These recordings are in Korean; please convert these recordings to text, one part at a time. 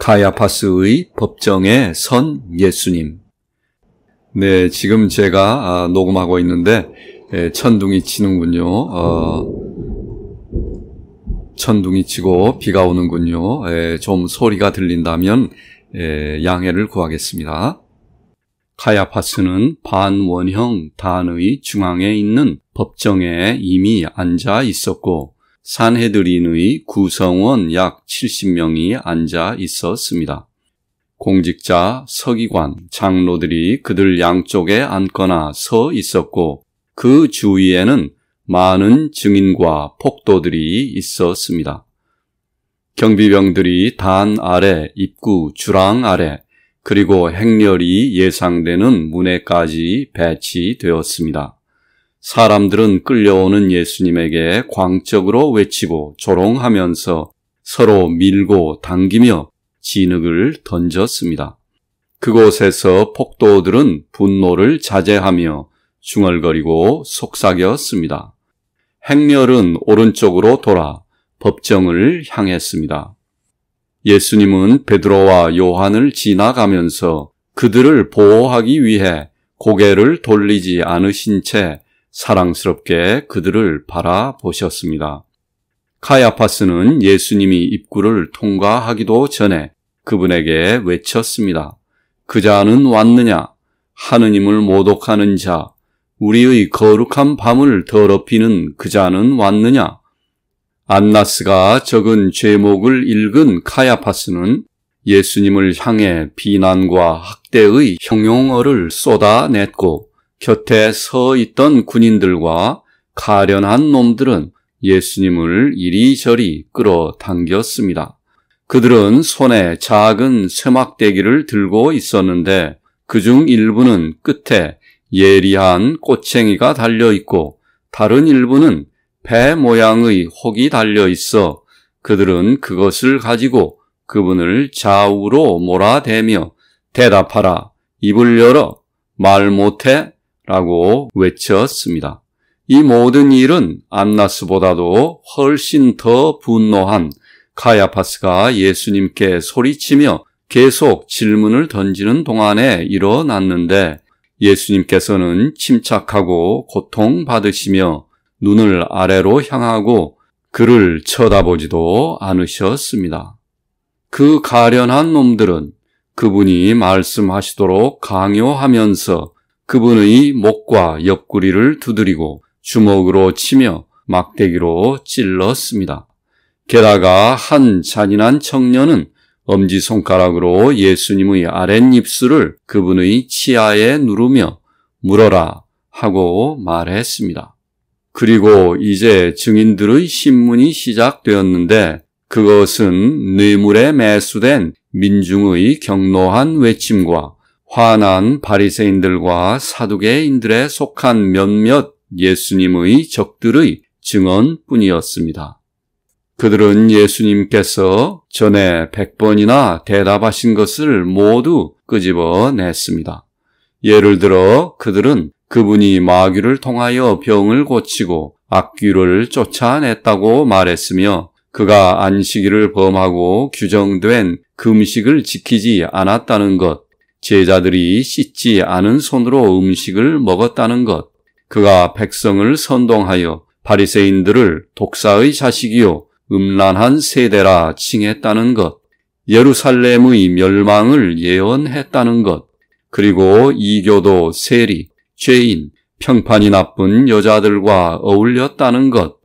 카야파스의 법정에 선 예수님. 네, 지금 제가 아, 녹음하고 있는데 예, 천둥이 치는군요. 어, 천둥이 치고 비가 오는군요. 예, 좀 소리가 들린다면 예, 양해를 구하겠습니다. 카야파스는 반원형 단의 중앙에 있는 법정에 이미 앉아 있었고 산헤드린의 구성원 약 70명이 앉아 있었습니다. 공직자, 서기관, 장로들이 그들 양쪽에 앉거나 서 있었고 그 주위에는 많은 증인과 폭도들이 있었습니다. 경비병들이 단 아래, 입구, 주랑 아래, 그리고 행렬이 예상되는 문에까지 배치되었습니다. 사람들은 끌려오는 예수님에게 광적으로 외치고 조롱하면서 서로 밀고 당기며 진흙을 던졌습니다. 그곳에서 폭도들은 분노를 자제하며 중얼거리고 속삭였습니다. 행렬은 오른쪽으로 돌아 법정을 향했습니다. 예수님은 베드로와 요한을 지나가면서 그들을 보호하기 위해 고개를 돌리지 않으신 채 사랑스럽게 그들을 바라보셨습니다. 카야파스는 예수님이 입구를 통과하기도 전에 그분에게 외쳤습니다. 그 자는 왔느냐? 하느님을 모독하는 자, 우리의 거룩한 밤을 더럽히는 그 자는 왔느냐? 안나스가 적은 죄목을 읽은 카야파스는 예수님을 향해 비난과 학대의 형용어를 쏟아냈고 곁에 서 있던 군인들과 가련한 놈들은 예수님을 이리저리 끌어당겼습니다. 그들은 손에 작은 쇠막대기를 들고 있었는데 그 중 일부는 끝에 예리한 꼬챙이가 달려 있고 다른 일부는 배 모양의 혹이 달려 있어 그들은 그것을 가지고 그분을 좌우로 몰아대며 대답하라 입을 열어 말 못해 라고 외쳤습니다. 이 모든 일은 안나스보다도 훨씬 더 분노한 카야파스가 예수님께 소리치며 계속 질문을 던지는 동안에 일어났는데 예수님께서는 침착하고 고통받으시며 눈을 아래로 향하고 그를 쳐다보지도 않으셨습니다. 그 가련한 놈들은 그분이 말씀하시도록 강요하면서 그분의 목과 옆구리를 두드리고 주먹으로 치며 막대기로 찔렀습니다. 게다가 한 잔인한 청년은 엄지손가락으로 예수님의 아랫입술을 그분의 치아에 누르며 물어라 하고 말했습니다. 그리고 이제 증인들의 신문이 시작되었는데 그것은 뇌물에 매수된 민중의 경로한 외침과 화난 바리새인들과 사두개인들에 속한 몇몇 예수님의 적들의 증언뿐이었습니다. 그들은 예수님께서 전에 1 0 0번이나 대답하신 것을 모두 끄집어냈습니다. 예를 들어 그들은 그분이 마귀를 통하여 병을 고치고 악귀를 쫓아냈다고 말했으며 그가 안식일을 범하고 규정된 금식을 지키지 않았다는 것, 제자들이 씻지 않은 손으로 음식을 먹었다는 것, 그가 백성을 선동하여 바리새인들을 독사의 자식이요 음란한 세대라 칭했다는 것, 예루살렘의 멸망을 예언했다는 것, 그리고 이교도 세리, 죄인, 평판이 나쁜 여자들과 어울렸다는 것,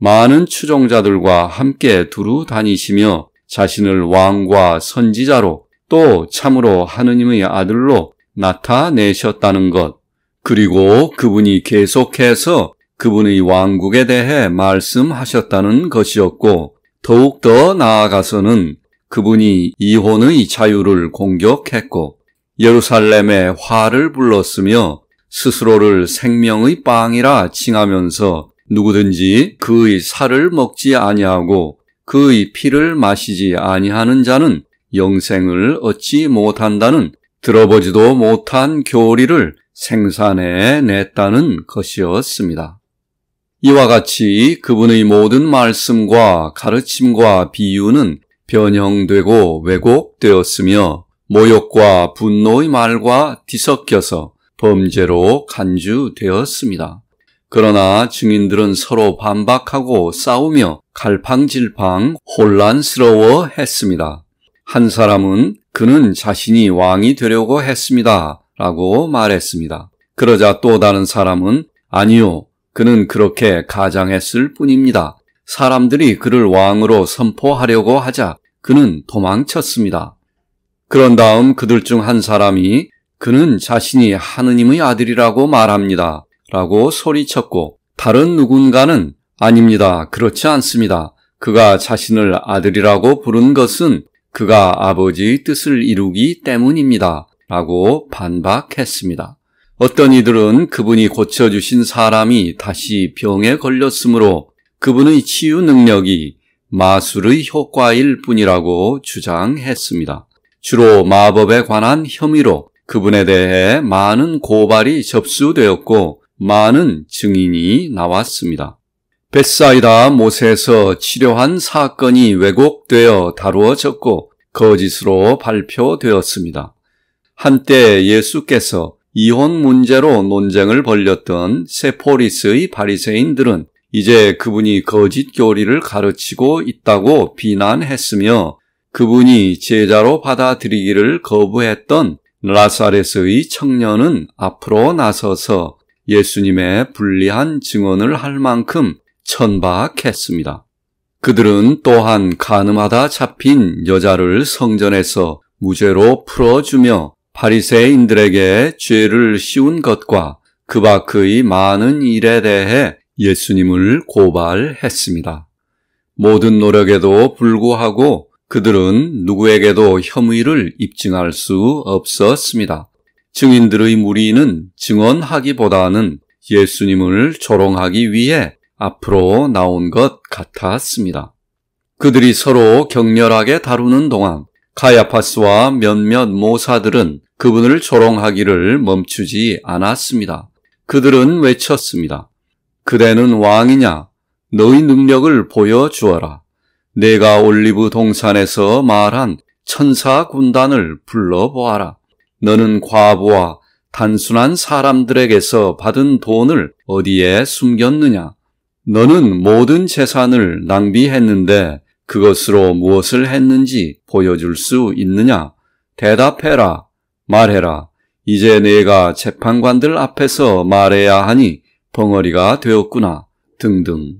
많은 추종자들과 함께 두루 다니시며 자신을 왕과 선지자로 또 참으로 하느님의 아들로 나타내셨다는 것, 그리고 그분이 계속해서 그분의 왕국에 대해 말씀하셨다는 것이었고, 더욱더 나아가서는 그분이 이혼의 자유를 공격했고, 예루살렘의 화를 불렀으며 스스로를 생명의 빵이라 칭하면서 누구든지 그의 살을 먹지 아니하고 그의 피를 마시지 아니하는 자는 영생을 얻지 못한다는 들어보지도 못한 교리를 생산해 냈다는 것이었습니다. 이와 같이 그분의 모든 말씀과 가르침과 비유는 변형되고 왜곡되었으며 모욕과 분노의 말과 뒤섞여서 범죄로 간주되었습니다. 그러나 증인들은 서로 반박하고 싸우며 갈팡질팡 혼란스러워 했습니다. 한 사람은 그는 자신이 왕이 되려고 했습니다. 라고 말했습니다. 그러자 또 다른 사람은 아니요. 그는 그렇게 가장했을 뿐입니다. 사람들이 그를 왕으로 선포하려고 하자 그는 도망쳤습니다. 그런 다음 그들 중 한 사람이 그는 자신이 하느님의 아들이라고 말합니다. 라고 소리쳤고 다른 누군가는 아닙니다. 그렇지 않습니다. 그가 자신을 아들이라고 부른 것은 그가 아버지의 뜻을 이루기 때문입니다. 라고 반박했습니다. 어떤 이들은 그분이 고쳐주신 사람이 다시 병에 걸렸으므로 그분의 치유 능력이 마술의 효과일 뿐이라고 주장했습니다. 주로 마법에 관한 혐의로 그분에 대해 많은 고발이 접수되었고 많은 증인이 나왔습니다. 벳사이다 못에서 치료한 사건이 왜곡되어 다루어졌고 거짓으로 발표되었습니다. 한때 예수께서 이혼 문제로 논쟁을 벌렸던 세포리스의 바리새인들은 이제 그분이 거짓 교리를 가르치고 있다고 비난했으며 그분이 제자로 받아들이기를 거부했던 라사렛의 청년은 앞으로 나서서 예수님의 불리한 증언을 할 만큼 천박했습니다. 그들은 또한 가늠하다 잡힌 여자를 성전에서 무죄로 풀어주며 바리새인들에게 죄를 씌운 것과 그 밖의 많은 일에 대해 예수님을 고발했습니다. 모든 노력에도 불구하고 그들은 누구에게도 혐의를 입증할 수 없었습니다. 증인들의 무리는 증언하기보다는 예수님을 조롱하기 위해 앞으로 나온 것 같았습니다. 그들이 서로 격렬하게 다루는 동안 카야파스와 몇몇 모사들은 그분을 조롱하기를 멈추지 않았습니다. 그들은 외쳤습니다. 그대는 왕이냐? 너희 능력을 보여주어라. 내가 올리브 동산에서 말한 천사 군단을 불러보아라. 너는 과부와 단순한 사람들에게서 받은 돈을 어디에 숨겼느냐? 너는 모든 재산을 낭비했는데 그것으로 무엇을 했는지 보여줄 수 있느냐? 대답해라. 말해라. 이제 내가 재판관들 앞에서 말해야 하니 벙어리가 되었구나. 등등.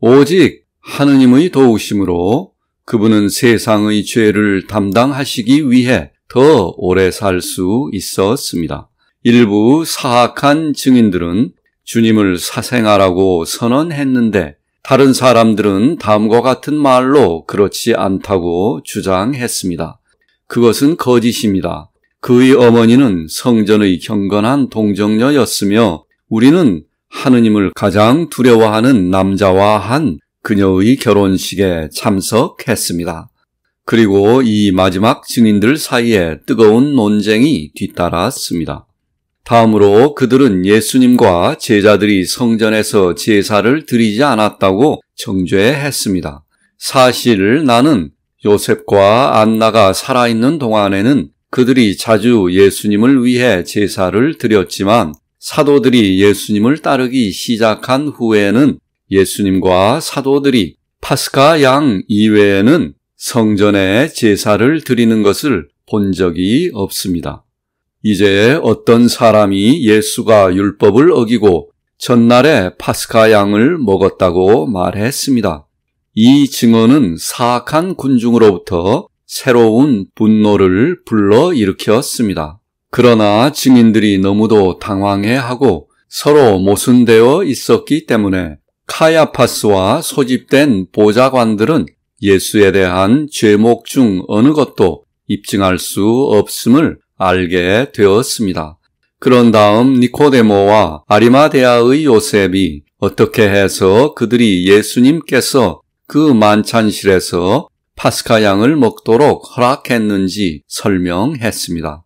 오직 하느님의 도우심으로 그분은 세상의 죄를 담당하시기 위해 더 오래 살 수 있었습니다. 일부 사악한 증인들은 주님을 사생하라고 선언했는데 다른 사람들은 다음과 같은 말로 그렇지 않다고 주장했습니다. 그것은 거짓입니다. 그의 어머니는 성전의 경건한 동정녀였으며 우리는 하느님을 가장 두려워하는 남자와 한 그녀의 결혼식에 참석했습니다. 그리고 이 마지막 증인들 사이에 뜨거운 논쟁이 뒤따랐습니다. 다음으로 그들은 예수님과 제자들이 성전에서 제사를 드리지 않았다고 정죄했습니다. 사실 나는 요셉과 안나가 살아있는 동안에는 그들이 자주 예수님을 위해 제사를 드렸지만 사도들이 예수님을 따르기 시작한 후에는 예수님과 사도들이 파스카 양 이외에는 성전에 제사를 드리는 것을 본 적이 없습니다. 이제 어떤 사람이 예수가 율법을 어기고 전날에 파스카 양을 먹었다고 말했습니다. 이 증언은 사악한 군중으로부터 새로운 분노를 불러 일으켰습니다. 그러나 증인들이 너무도 당황해하고 서로 모순되어 있었기 때문에 카야파스와 소집된 보좌관들은 예수에 대한 죄목 중 어느 것도 입증할 수 없음을 알게 되었습니다. 그런 다음 니코데모와 아리마데아의 요셉이 어떻게 해서 그들이 예수님께서 그 만찬실에서 파스카 양을 먹도록 허락했는지 설명했습니다.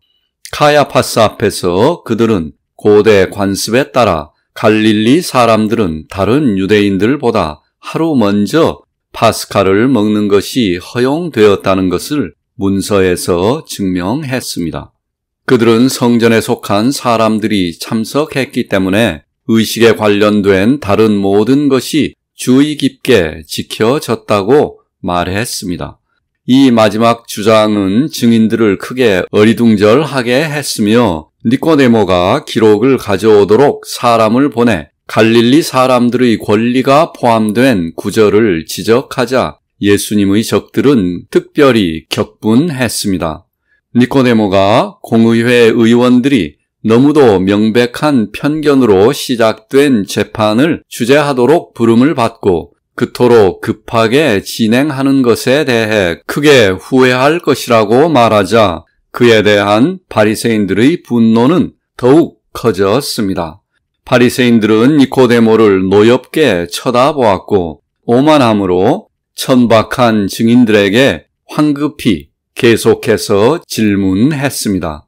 카야파스 앞에서 그들은 고대 관습에 따라 갈릴리 사람들은 다른 유대인들보다 하루 먼저 파스카를 먹는 것이 허용되었다는 것을 문서에서 증명했습니다. 그들은 성전에 속한 사람들이 참석했기 때문에 의식에 관련된 다른 모든 것이 주의 깊게 지켜졌다고 말했습니다. 이 마지막 주장은 증인들을 크게 어리둥절하게 했으며 니코데모가 기록을 가져오도록 사람을 보내 갈릴리 사람들의 권리가 포함된 구절을 지적하자 예수님의 적들은 특별히 격분했습니다. 니코데모가 공의회 의원들이 너무도 명백한 편견으로 시작된 재판을 주재하도록 부름을 받고 그토록 급하게 진행하는 것에 대해 크게 후회할 것이라고 말하자 그에 대한 바리새인들의 분노는 더욱 커졌습니다. 바리새인들은 니코데모를 노엽게 쳐다보았고 오만함으로 천박한 증인들에게 황급히 계속해서 질문했습니다.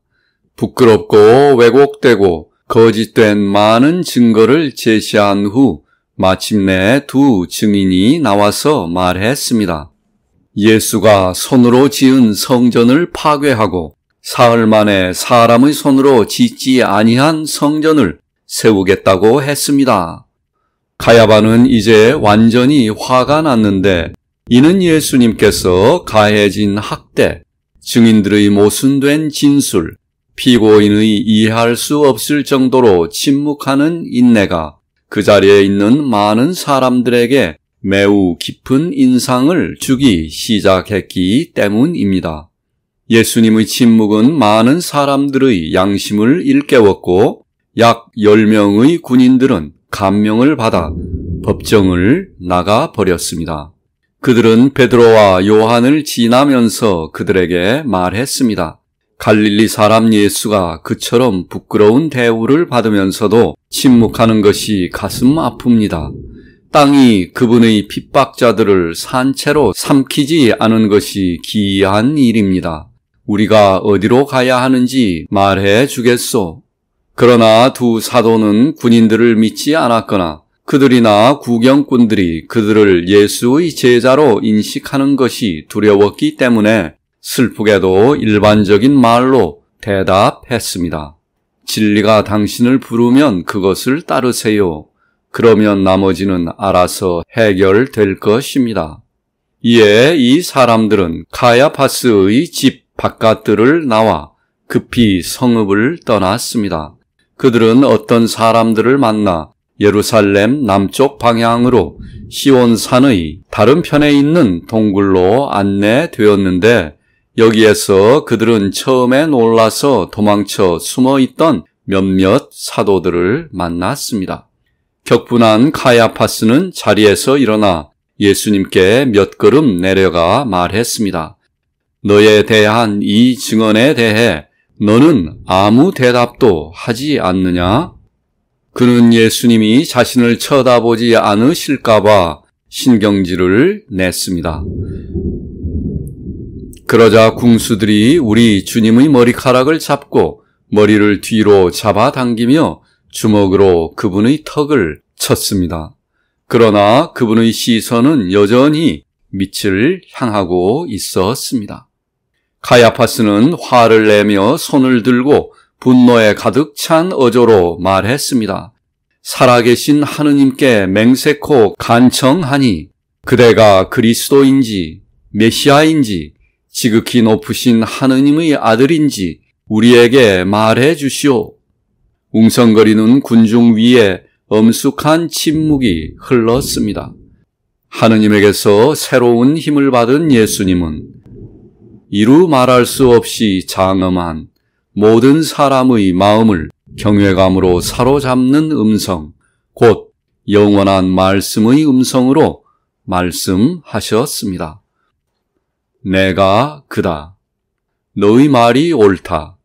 부끄럽고 왜곡되고 거짓된 많은 증거를 제시한 후 마침내 두 증인이 나와서 말했습니다. 예수가 손으로 지은 성전을 파괴하고 사흘 만에 사람의 손으로 짓지 아니한 성전을 세우겠다고 했습니다. 가야바는 이제 완전히 화가 났는데 이는 예수님께서 가해진 학대, 증인들의 모순된 진술, 피고인의 이해할 수 없을 정도로 침묵하는 인내가 그 자리에 있는 많은 사람들에게 매우 깊은 인상을 주기 시작했기 때문입니다. 예수님의 침묵은 많은 사람들의 양심을 일깨웠고 약 10명의 군인들은 감명을 받아 법정을 나가버렸습니다. 그들은 베드로와 요한을 지나면서 그들에게 말했습니다. 갈릴리 사람 예수가 그처럼 부끄러운 대우를 받으면서도 침묵하는 것이 가슴 아픕니다. 땅이 그분의 핍박자들을 산채로 삼키지 않은 것이 기이한 일입니다. 우리가 어디로 가야 하는지 말해 주겠소. 그러나 두 사도는 군인들을 믿지 않았거나 그들이나 구경꾼들이 그들을 예수의 제자로 인식하는 것이 두려웠기 때문에 슬프게도 일반적인 말로 대답했습니다. 진리가 당신을 부르면 그것을 따르세요. 그러면 나머지는 알아서 해결될 것입니다. 이에 이 사람들은 카야파스의 집 바깥들을 나와 급히 성읍을 떠났습니다. 그들은 어떤 사람들을 만나 예루살렘 남쪽 방향으로 시온산의 다른 편에 있는 동굴로 안내되었는데 여기에서 그들은 처음에 놀라서 도망쳐 숨어 있던 몇몇 사도들을 만났습니다. 격분한 카야파스는 자리에서 일어나 예수님께 몇 걸음 내려가 말했습니다. 너에 대한 이 증언에 대해 너는 아무 대답도 하지 않느냐? 그는 예수님이 자신을 쳐다보지 않으실까봐 신경질을 냈습니다. 그러자 궁수들이 우리 주님의 머리카락을 잡고 머리를 뒤로 잡아당기며 주먹으로 그분의 턱을 쳤습니다. 그러나 그분의 시선은 여전히 밑을 향하고 있었습니다. 카야파스는 화를 내며 손을 들고 분노에 가득 찬 어조로 말했습니다. 살아계신 하느님께 맹세코 간청하니 그대가 그리스도인지 메시아인지 지극히 높으신 하느님의 아들인지 우리에게 말해 주시오. 웅성거리는 군중 위에 엄숙한 침묵이 흘렀습니다. 하느님에게서 새로운 힘을 받은 예수님은 이루 말할 수 없이 장엄한 모든 사람의 마음을 경외감으로 사로잡는 음성, 곧 영원한 말씀의 음성으로 말씀하셨습니다. 내가 그다. 너의 말이 옳다.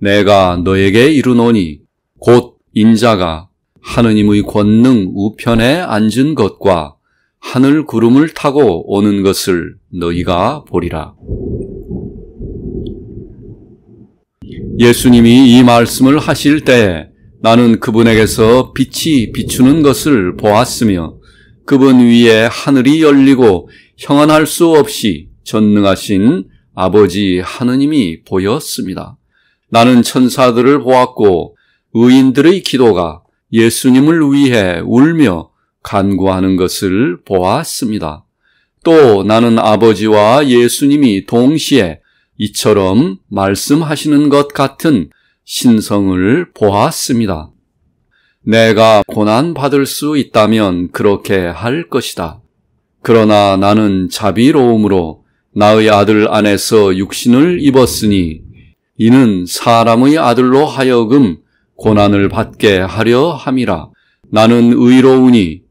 내가 너에게 이르노니 곧 인자가 하느님의 권능 우편에 앉은 것과 하늘 구름을 타고 오는 것을 너희가 보리라. 예수님이 이 말씀을 하실 때 나는 그분에게서 빛이 비추는 것을 보았으며 그분 위에 하늘이 열리고 형언할 수 없이 전능하신 아버지 하느님이 보였습니다. 나는 천사들을 보았고 의인들의 기도가 예수님을 위해 울며 간구하는 것을 보았습니다. 또 나는 아버지와 예수님이 동시에 이처럼 말씀하시는 것 같은 신성을 보았습니다. 내가 고난받을 수 있다면 그렇게 할 것이다. 그러나 나는 자비로움으로 나의 아들 안에서 육신을 입었으니 이는 사람의 아들로 하여금 고난을 받게 하려 함이라. 나는 의로우니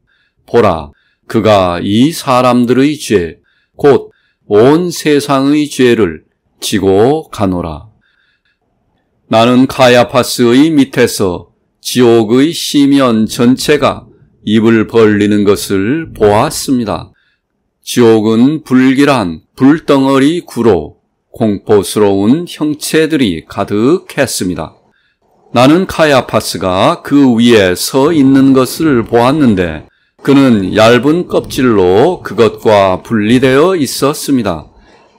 보라 그가 이 사람들의 죄 곧 온 세상의 죄를 지고 가노라. 나는 카야파스의 밑에서 지옥의 시면 전체가 입을 벌리는 것을 보았습니다. 지옥은 불길한 불덩어리 구로 공포스러운 형체들이 가득했습니다. 나는 카야파스가 그 위에 서 있는 것을 보았는데 그는 얇은 껍질로 그것과 분리되어 있었습니다.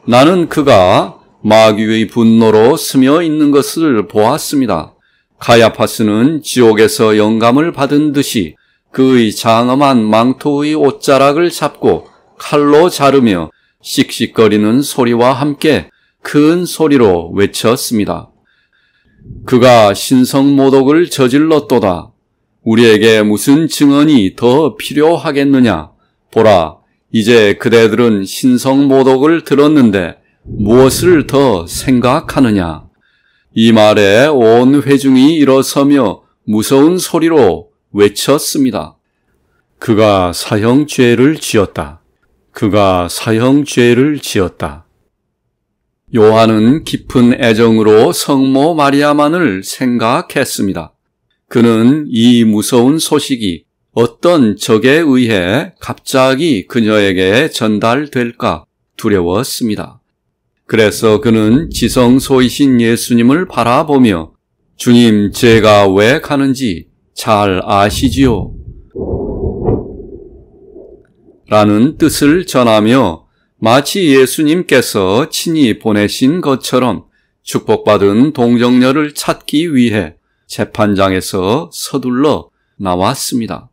나는 그가 마귀의 분노로 스며 있는 것을 보았습니다. 가야파스는 지옥에서 영감을 받은 듯이 그의 장엄한 망토의 옷자락을 잡고 칼로 자르며 씩씩거리는 소리와 함께 큰 소리로 외쳤습니다. 그가 신성 모독을 저질렀도다. 우리에게 무슨 증언이 더 필요하겠느냐? 보라, 이제 그대들은 신성 모독을 들었는데 무엇을 더 생각하느냐? 이 말에 온 회중이 일어서며 무서운 소리로 외쳤습니다. 그가 사형죄를 지었다. 그가 사형죄를 지었다. 요한은 깊은 애정으로 성모 마리아만을 생각했습니다. 그는 이 무서운 소식이 어떤 적에 의해 갑자기 그녀에게 전달될까 두려웠습니다. 그래서 그는 지성소이신 예수님을 바라보며 주님, 제가 왜 가는지 잘 아시지요? 라는 뜻을 전하며 마치 예수님께서 친히 보내신 것처럼 축복받은 동정녀를 찾기 위해 재판장에서 서둘러 나왔습니다.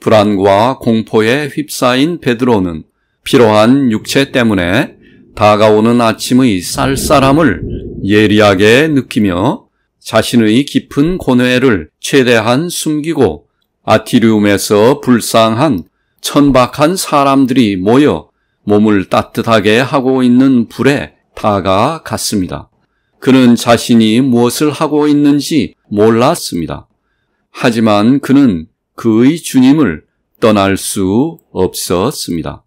불안과 공포에 휩싸인 베드로는 필요한 육체 때문에 다가오는 아침의 쌀쌀함을 예리하게 느끼며 자신의 깊은 고뇌를 최대한 숨기고 아티리움에서 불쌍한 천박한 사람들이 모여 몸을 따뜻하게 하고 있는 불에 다가갔습니다. 그는 자신이 무엇을 하고 있는지 몰랐습니다. 하지만 그는 그의 주님을 떠날 수 없었습니다.